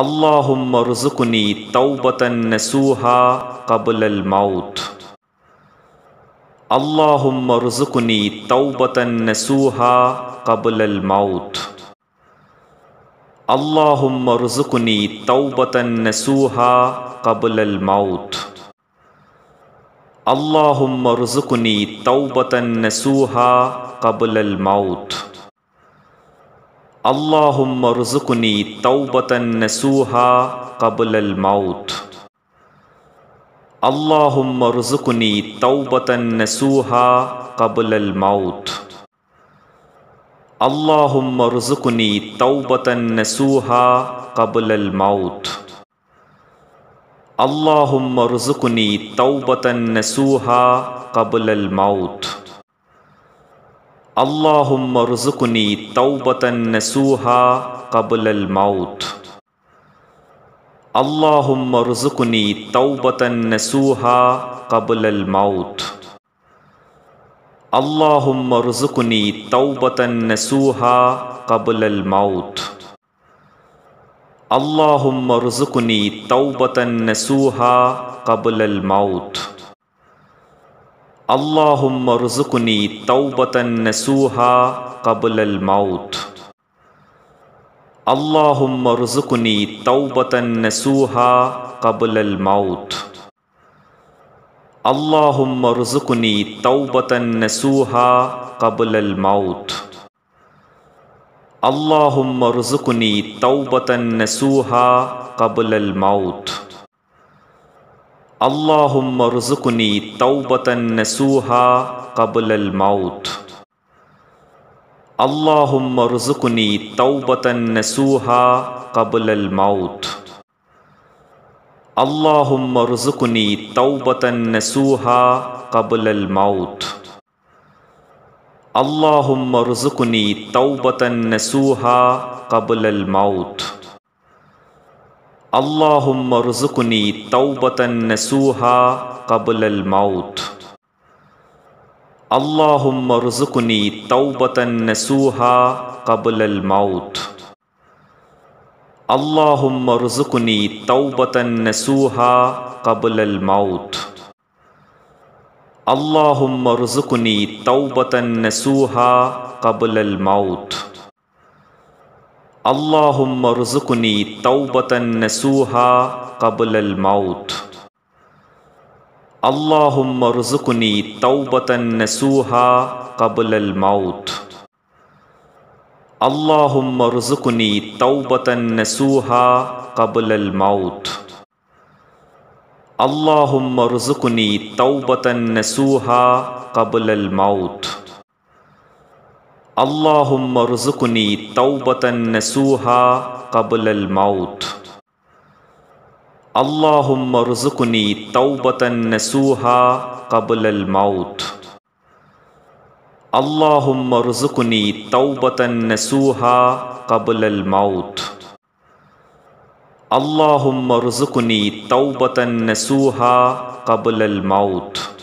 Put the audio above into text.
اللهم ارزقني توبة نسوها قبل الموت اللهم ارزقني توبة نسوها قبل الموت اللهم ارزقني توبة نسوها قبل الموت اللهم ارزقني توبة نسوها قبل الموت اللهم ارزقني توبة نسوها قبل الموت اللهم ارزقني توبة نسوها قبل الموت اللهم ارزقني توبة نسوها قبل الموت اللهم ارزقني توبة نسوها قبل الموت اللهم ارزقني توبة نسوها قبل الموت اللهم ارزقني توبة نسوها قبل الموت اللهم ارزقني توبة نسوها قبل الموت اللهم ارزقني توبة نسوها قبل الموت اللهم ارزقني توبة نسوها قبل الموت اللهم ارزقني توبة نسوها قبل الموت اللهم ارزقني توبة نسوها قبل الموت اللهم ارزقني توبة نسوها قبل الموت اللہم رزقنی توبتا اللہ قبل الموت الموت الموت الموت اللہم اللہم اللہم رزقنی رزقنی رزقنی توبتا توبتا توبتا قبل قبل قبل اللهم ارزقني توبة نسوها قبل الموت اللهم ارزقني توبة نسوها قبل الموت اللهم ارزقني توبة نسوها قبل الموت اللهم ارزقني توبة نسوها قبل الموت اللهم ارزقني توبة نسوها قبل الموت اللهم ارزقني توبة نسوها قبل الموت اللهم ارزقني توبة نسوها قبل الموت اللهم ارزقني توبة نسوها قبل الموت اللهم ارزقني توبة نسوها قبل الموت اللهم ارزقني توبة نسوها قبل الموت اللهم ارزقني توبة نسوها قبل الموت اللهم ارزقني توبة نسوها قبل الموت